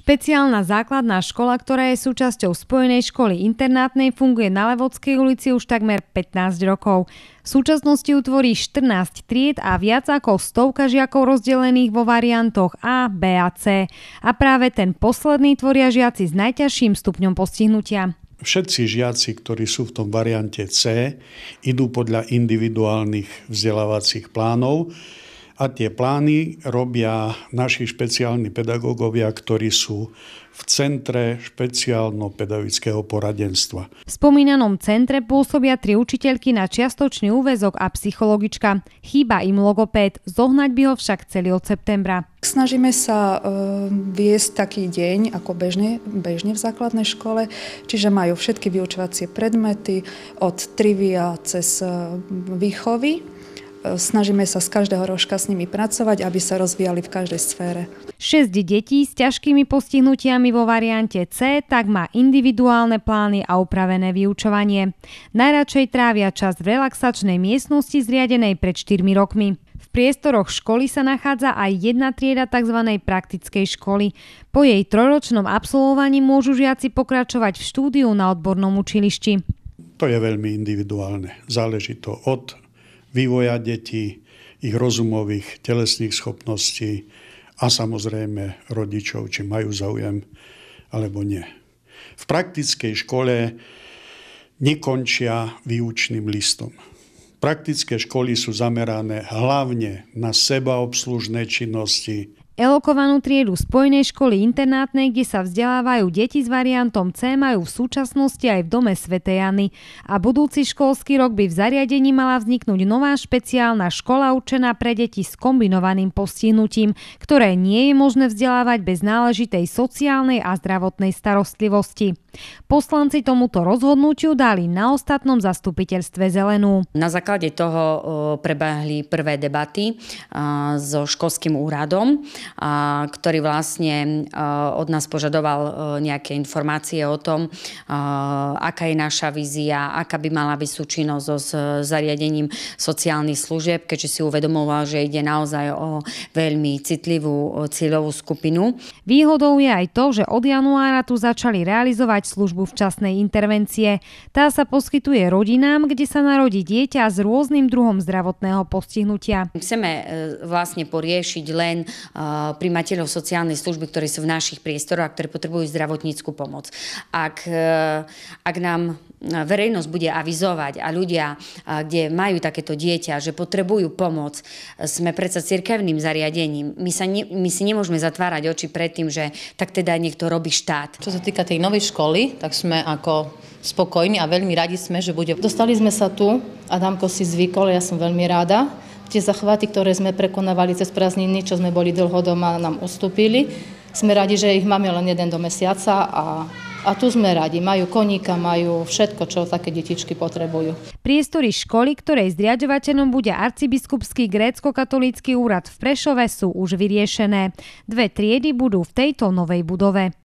Špeciálna základná škola, ktorá je súčasťou spojenej školy internátnej, funguje na Levodskej ulici už takmer 15 rokov. V súčasnosti utvorí 14 tried a viac ako stovka žiakov rozdelených vo variantoch A, B a C. A práve ten posledný tvoria žiaci s najťažším stupňom postihnutia všetci žiaci, ktorí sú v tom variante C, idú podľa individuálnych vzdelávacích plánov a tie plány robia naši špeciálni pedagógovia, ktorí sú v Centre špeciálno-pedagogického poradenstva. V spomínanom centre pôsobia tri učiteľky na čiastočný úvezok a psychologička. Chýba im logopéd, zohnať by ho však celý od septembra. Snažíme sa e, viesť taký deň ako bežne, bežne v základnej škole, čiže majú všetky vyučovacie predmety od trivia cez eh, výchovy E, snažíme sa z každého rožka s nimi pracovať, aby sa rozvíjali v každej sfére. 6 detí s ťažkými postihnutiami vo variante C tak má individuálne plány a upravené vyučovanie. Najradšej trávia čas v relaxačnej miestnosti zriadenej pred 4 rokmi. V priestoroch školy sa nachádza aj jedna trieda tzv. praktickej školy. Po jej trojročnom absolvovaní môžu žiaci pokračovať v štúdiu na odbornom učilišti. To je veľmi individuálne. Záleží to od vývoja detí, ich rozumových, telesných schopností a samozrejme rodičov, či majú záujem alebo nie. V praktickej škole nekončia výučným listom. Praktické školy sú zamerané hlavne na sebaobslužné činnosti, Elokovanú triedu spojnej školy internátnej, kde sa vzdelávajú deti s variantom C, majú v súčasnosti aj v dome Svetej Jany. A budúci školský rok by v zariadení mala vzniknúť nová špeciálna škola určená pre deti s kombinovaným postihnutím, ktoré nie je možné vzdelávať bez náležitej sociálnej a zdravotnej starostlivosti. Poslanci tomuto rozhodnutiu dali na ostatnom zastupiteľstve zelenú. Na základe toho prebehli prvé debaty so školským úradom ktorý vlastne e, od nás požadoval e, nejaké informácie o tom, e, aká je naša vízia, aká by mala byť súčinnosť so zariadením sociálnych služieb, keďže si uvedomoval, že ide naozaj o veľmi citlivú cieľovú skupinu. Výhodou je aj to, že od januára tu začali realizovať službu včasnej intervencie. Tá sa poskytuje rodinám, kde sa narodí dieťa s rôznym druhom zdravotného postihnutia. Chceme vlastne poriešiť len uh, primateľov sociálnej služby, ktorí sú v našich priestoroch a ktorí potrebujú zdravotníckú pomoc. Ak, eh, ak nám eh, verejnosť bude avizovať a ľudia, eh, kde majú takéto dieťa, že potrebujú pomoc, sme predsa cirkevným zariadením. My, sa ne, my si nemôžeme zatvárať oči pred tým, že tak teda niekto robí štát. Čo sa týka tej novej školy, tak sme ako spokojní a veľmi radi sme, že bude. Dostali sme sa tu, Adamko si zvykol, ja som veľmi ráda tie zachvaty, ktoré sme prekonávali cez prázdniny, čo sme boli dlho doma, nám ustúpili. Sme radi, že ich máme len jeden do mesiaca a a tu sme radi, majú koníka, majú všetko, čo také detičky potrebujú. Priestory školy, ktorej zriadovateľom bude arcibiskupský grécko-katolícky úrad v Prešove, sú už vyriešené. Dve triedy budú v tejto novej budove.